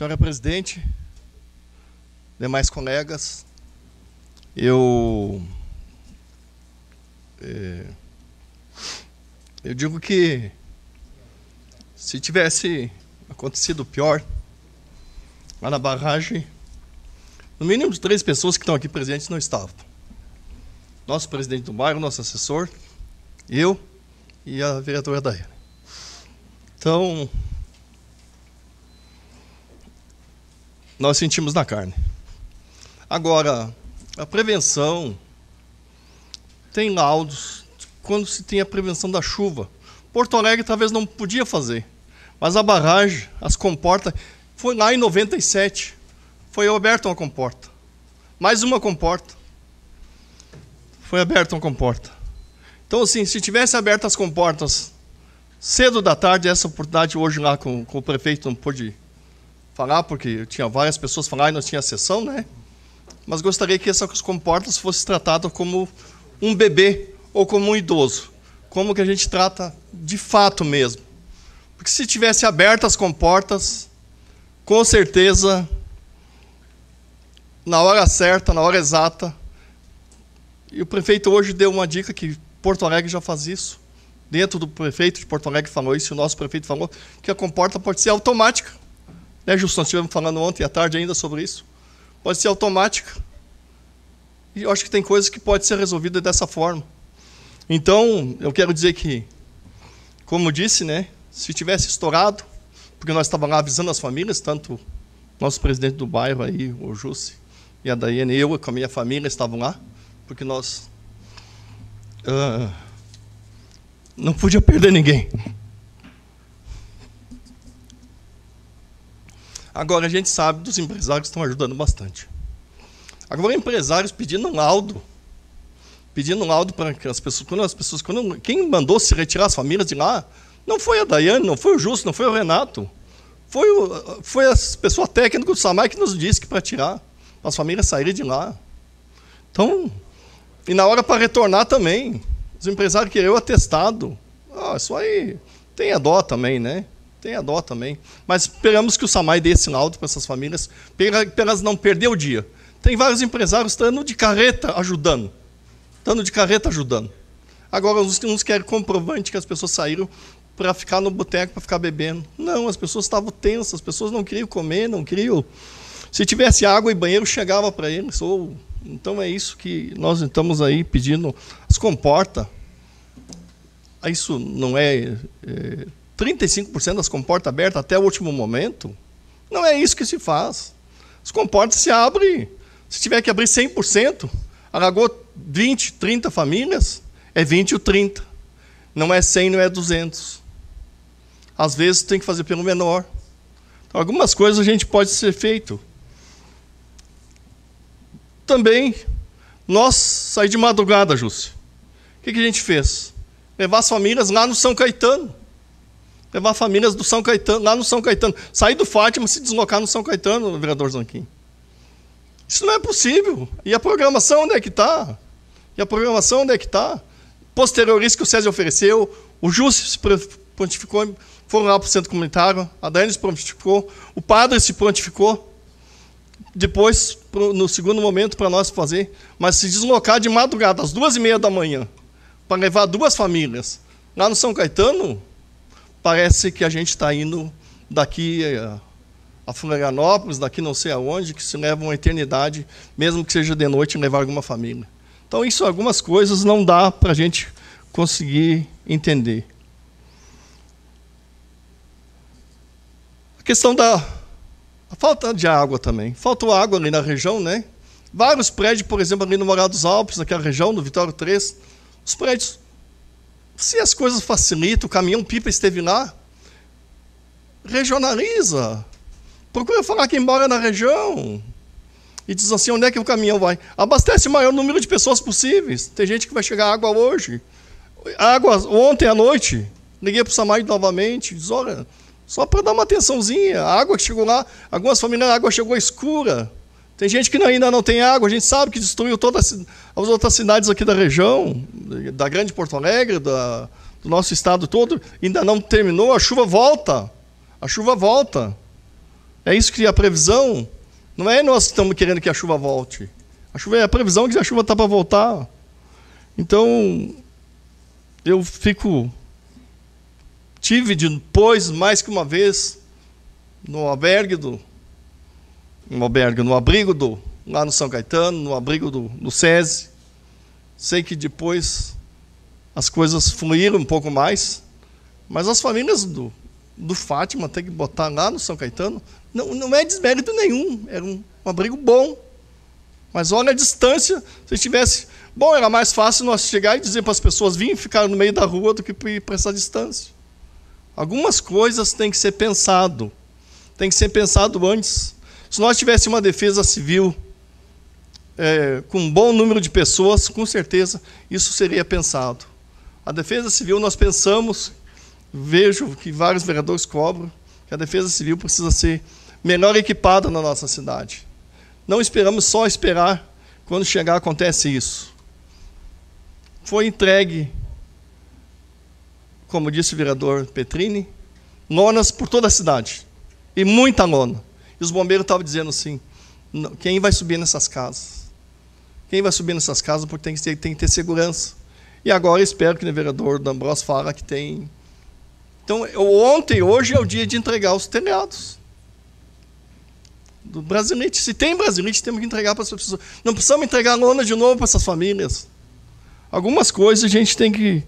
Senhora presidente, demais colegas, eu. É, eu digo que se tivesse acontecido pior lá na barragem, no mínimo três pessoas que estão aqui presentes não estavam. Nosso presidente do bairro, nosso assessor, eu e a vereadora Daiane. Então, nós sentimos na carne. Agora, a prevenção tem laudos quando se tem a prevenção da chuva. Porto Alegre talvez não podia fazer, mas a barragem, as comportas, foi lá em 97, foi aberta uma comporta. Mais uma comporta. Foi aberta uma comporta. Então, assim, se tivesse aberto as comportas cedo da tarde, essa oportunidade hoje lá com, com o prefeito não pôde falar, porque tinha várias pessoas falando e não tinha sessão, né? Mas gostaria que essas comportas fosse tratada como um bebê ou como um idoso. Como que a gente trata de fato mesmo. Porque se tivesse aberto as comportas, com certeza, na hora certa, na hora exata, e o prefeito hoje deu uma dica que Porto Alegre já faz isso. Dentro do prefeito de Porto Alegre falou isso, o nosso prefeito falou que a comporta pode ser automática. Né, nós estivemos falando ontem à tarde ainda sobre isso. Pode ser automática. E eu acho que tem coisas que pode ser resolvida dessa forma. Então, eu quero dizer que, como disse, né, se tivesse estourado, porque nós estávamos lá avisando as famílias, tanto nosso presidente do bairro aí, o Jusce, e a Daiane, eu com a minha família estavam lá, porque nós uh, não podia perder ninguém. Agora, a gente sabe dos empresários que estão ajudando bastante. Agora, empresários pedindo um laudo. Pedindo um laudo para as pessoas. Quando as pessoas quando, quem mandou se retirar as famílias de lá não foi a Daiane, não foi o Justo, não foi o Renato. Foi, o, foi a pessoa técnica do Samai que nos disse que para tirar as famílias saírem de lá. Então, e na hora para retornar também. Os empresários queriam atestado. Ah, isso aí tem a dó também, né? Tem a dó também. Mas esperamos que o Samai dê esse laudo para essas famílias, para elas não perder o dia. Tem vários empresários estando de carreta ajudando. Estando de carreta ajudando. Agora, uns, uns querem comprovante que as pessoas saíram para ficar no boteco, para ficar bebendo. Não, as pessoas estavam tensas, as pessoas não queriam comer, não queriam. Se tivesse água e banheiro, chegava para eles. Ou... Então é isso que nós estamos aí pedindo. Se comporta. Ah, isso não é, é 35% das comportas abertas até o último momento. Não é isso que se faz. As comportas se abrem. Se tiver que abrir 100%, alagou 20, 30 famílias, é 20 ou 30. Não é 100, não é 200. Às vezes tem que fazer pelo menor. Então, algumas coisas a gente pode ser feito. Também, nós saí de madrugada, Júcio. O que a gente fez? Levar as famílias lá no São Caetano. Levar famílias do São Caetano, lá no São Caetano. Sair do Fátima se deslocar no São Caetano, vereador Zanquim. Isso não é possível. E a programação onde é que está? E a programação onde é que está? Posterior isso que o César ofereceu, o Júcio se prontificou, foram lá para o centro comunitário, a Daniel se prontificou, o padre se prontificou. Depois, no segundo momento, para nós fazer, mas se deslocar de madrugada, às duas e meia da manhã, para levar duas famílias lá no São Caetano, parece que a gente está indo daqui a Florianópolis, daqui não sei aonde, que se leva uma eternidade, mesmo que seja de noite, levar alguma família. Então, isso, algumas coisas não dá para a gente conseguir entender. A questão da a falta de água também. Faltou água ali na região, né? Vários prédios, por exemplo, ali no Morado dos Alpes, naquela região, no Vitório 3, os prédios se as coisas facilitam, o caminhão pipa esteve lá, regionaliza. Procura falar quem mora na região. E diz assim, onde é que o caminhão vai? Abastece o maior número de pessoas possíveis. Tem gente que vai chegar água hoje. Água ontem à noite. Liguei para o Samai novamente. Diz, olha, só para dar uma atençãozinha. A água que chegou lá, algumas famílias, a água chegou escura. Tem gente que ainda não tem água, a gente sabe que destruiu todas as outras cidades aqui da região, da Grande Porto Alegre, da, do nosso estado todo, ainda não terminou, a chuva volta. A chuva volta. É isso que é a previsão. Não é nós que estamos querendo que a chuva volte. A chuva é a previsão que a chuva está para voltar. Então, eu fico. Tive depois, mais que uma vez, no albergue do, um albergue, no abrigo do, lá no São Caetano, no abrigo do, do SESI. Sei que depois as coisas fluíram um pouco mais, mas as famílias do, do Fátima tem que botar lá no São Caetano, não, não é desmérito nenhum, era um, um abrigo bom. Mas olha a distância, se tivesse. Bom, era mais fácil nós chegar e dizer para as pessoas virem ficar no meio da rua do que ir para essa distância. Algumas coisas têm que ser pensado. Tem que ser pensado antes. Se nós tivéssemos uma defesa civil é, com um bom número de pessoas, com certeza isso seria pensado. A defesa civil nós pensamos, vejo que vários vereadores cobram, que a defesa civil precisa ser melhor equipada na nossa cidade. Não esperamos só esperar quando chegar acontece isso. Foi entregue, como disse o vereador Petrini, lonas por toda a cidade. E muita lona. E os bombeiros estavam dizendo assim: quem vai subir nessas casas? Quem vai subir nessas casas porque tem que ter, tem que ter segurança. E agora espero que o vereador D'Ambrosio fala que tem. Então, eu, ontem, hoje é o dia de entregar os telhados. Do Brasilite. Se tem Brasilite, temos que entregar para as pessoas. Não precisamos entregar lona de novo para essas famílias. Algumas coisas a gente tem que.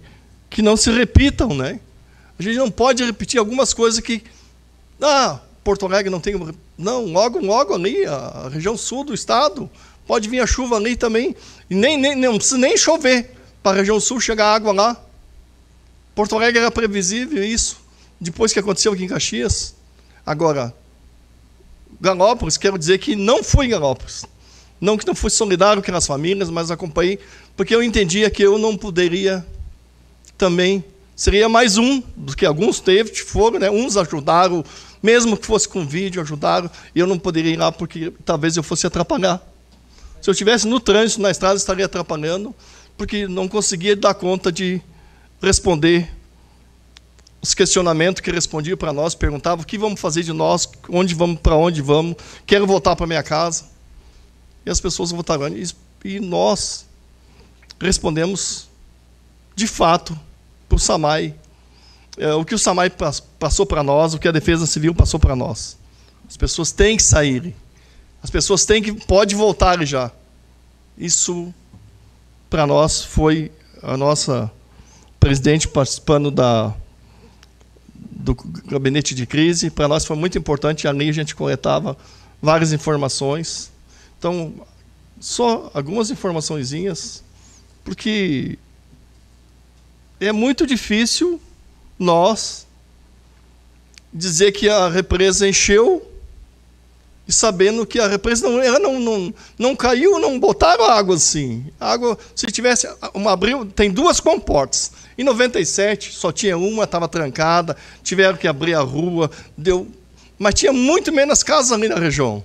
que não se repitam, né? A gente não pode repetir algumas coisas que. Ah, Porto Alegre não tem. Não, logo, logo ali, a região sul do estado, pode vir a chuva ali também. E nem, nem, não precisa nem chover para a região sul chegar água lá. Porto Alegre era previsível é isso, depois que aconteceu aqui em Caxias. Agora, Galópolis, quero dizer que não fui em Galópolis. Não que não fui solidário com as famílias, mas acompanhei, porque eu entendia que eu não poderia também. Seria mais um do que alguns teve, foram, né? uns ajudaram mesmo que fosse com vídeo, ajudaram, eu não poderia ir lá porque talvez eu fosse atrapalhar. Se eu estivesse no trânsito, na estrada, estaria atrapalhando, porque não conseguia dar conta de responder os questionamentos que respondiam para nós, perguntavam o que vamos fazer de nós, onde vamos, para onde vamos, quero voltar para minha casa. E as pessoas votaram. E nós respondemos, de fato, para o Samai é, o que o Samai passou para nós, o que a Defesa Civil passou para nós. As pessoas têm que sair. As pessoas têm que pode voltar já. Isso para nós foi a nossa presidente participando da do gabinete de crise. Para nós foi muito importante. Ali a gente coletava várias informações. Então só algumas informações, porque é muito difícil nós dizer que a represa encheu e sabendo que a represa não, ela não, não, não caiu, não botaram água assim. A água, se tivesse, uma abriu, tem duas comportas. Em 97 só tinha uma, estava trancada, tiveram que abrir a rua, deu, mas tinha muito menos casas ali na região.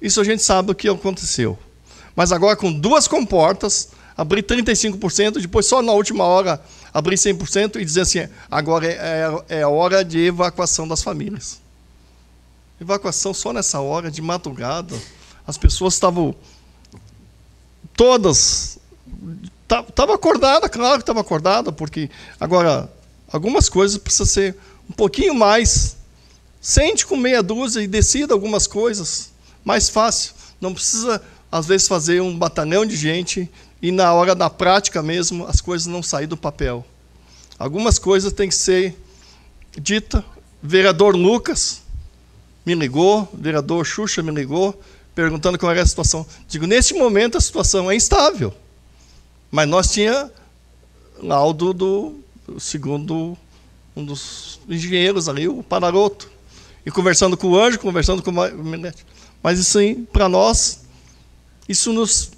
Isso a gente sabe o que aconteceu. Mas agora com duas comportas, abri 35%, depois só na última hora abri 100% e dizer assim, agora é, é, é hora de evacuação das famílias. Evacuação só nessa hora, de madrugada. As pessoas estavam todas estavam acordada, claro que estavam acordada, porque agora algumas coisas precisa ser um pouquinho mais. Sente com meia dúzia e decida algumas coisas mais fácil. Não precisa às vezes fazer um batalhão de gente e na hora da prática mesmo as coisas não saem do papel. Algumas coisas têm que ser dita. Vereador Lucas me ligou, vereador Xuxa me ligou, perguntando qual era a situação. Digo, neste momento a situação é instável. Mas nós tinha laudo do segundo um dos engenheiros ali, o Panaroto. E conversando com o Anjo, conversando com o Mas isso para nós isso nos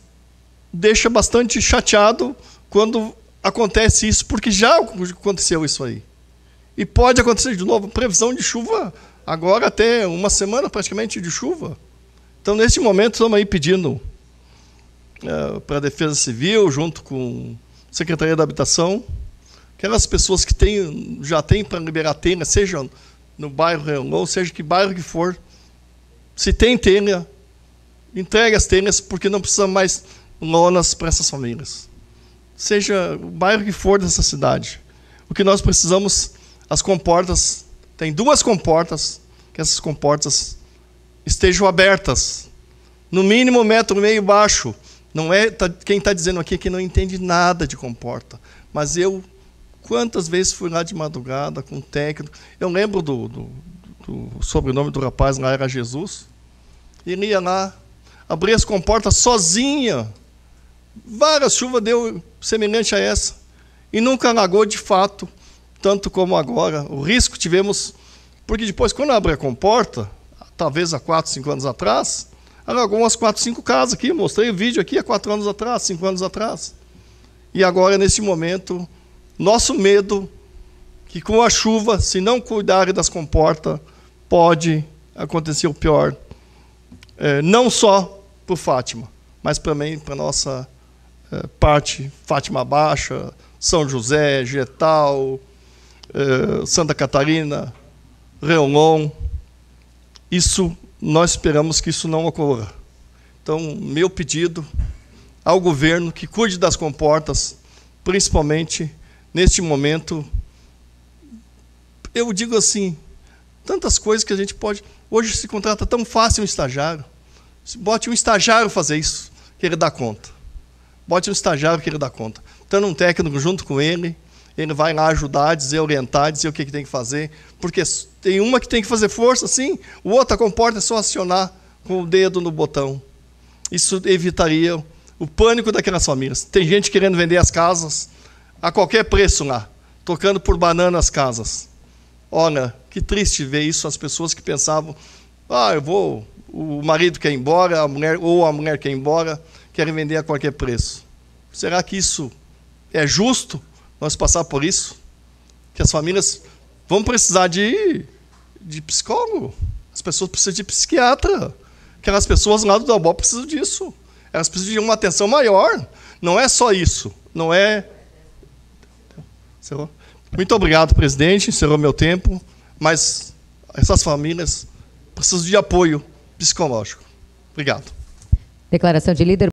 deixa bastante chateado quando acontece isso, porque já aconteceu isso aí. E pode acontecer de novo, previsão de chuva agora até uma semana praticamente de chuva. Então, nesse momento, estamos aí pedindo eh, para a Defesa Civil, junto com a Secretaria da Habitação, aquelas pessoas que têm, já têm para liberar tenha seja no bairro ou seja que bairro que for, se tem tenha. Entregue as telhas, porque não precisa mais lonas para essas famílias. Seja o bairro que for dessa cidade. O que nós precisamos, as comportas, tem duas comportas, que essas comportas estejam abertas. No mínimo metro e meio baixo. Não é tá, quem está dizendo aqui é que não entende nada de comporta. Mas eu, quantas vezes fui lá de madrugada com o um técnico. Eu lembro do, do, do sobrenome do rapaz lá era Jesus. Ele ia lá, abrir as comportas sozinha. Várias chuvas deu semelhante a essa. E nunca alagou de fato, tanto como agora. O risco tivemos, porque depois, quando abre a comporta, talvez há 4, 5 anos atrás, alagou umas 4, 5 casas aqui. Mostrei o vídeo aqui há 4 anos atrás, 5 anos atrás. E agora, nesse momento, nosso medo que com a chuva, se não cuidarem das comportas, pode acontecer o pior. É, não só para Fátima, mas também para a nossa é, parte Fátima Baixa, São José, Getal, é, Santa Catarina, Reolon. Isso nós esperamos que isso não ocorra. Então, meu pedido ao governo que cuide das comportas, principalmente neste momento. Eu digo assim, tantas coisas que a gente pode. Hoje se contrata tão fácil um estagiário. Bote um estagiário fazer isso, que ele dá conta. Bote um estagiário que ele dá conta. Tendo um técnico junto com ele, ele vai lá ajudar, dizer, orientar, dizer o que, que tem que fazer. Porque tem uma que tem que fazer força, sim, o outro comporta é só acionar com o dedo no botão. Isso evitaria o pânico daquelas famílias. Tem gente querendo vender as casas a qualquer preço lá, tocando por banana as casas. Olha, que triste ver isso, as pessoas que pensavam, ah, eu vou o marido quer ir embora, a mulher ou a mulher quer ir embora, querem vender a qualquer preço. Será que isso é justo nós passar por isso? Que as famílias vão precisar de, de psicólogo, as pessoas precisam de psiquiatra, aquelas pessoas lá do Dabó precisam disso, elas precisam de uma atenção maior. Não é só isso, não é. Muito obrigado, presidente, encerrou meu tempo, mas essas famílias precisam de apoio psicológico. Obrigado. Declaração de líder.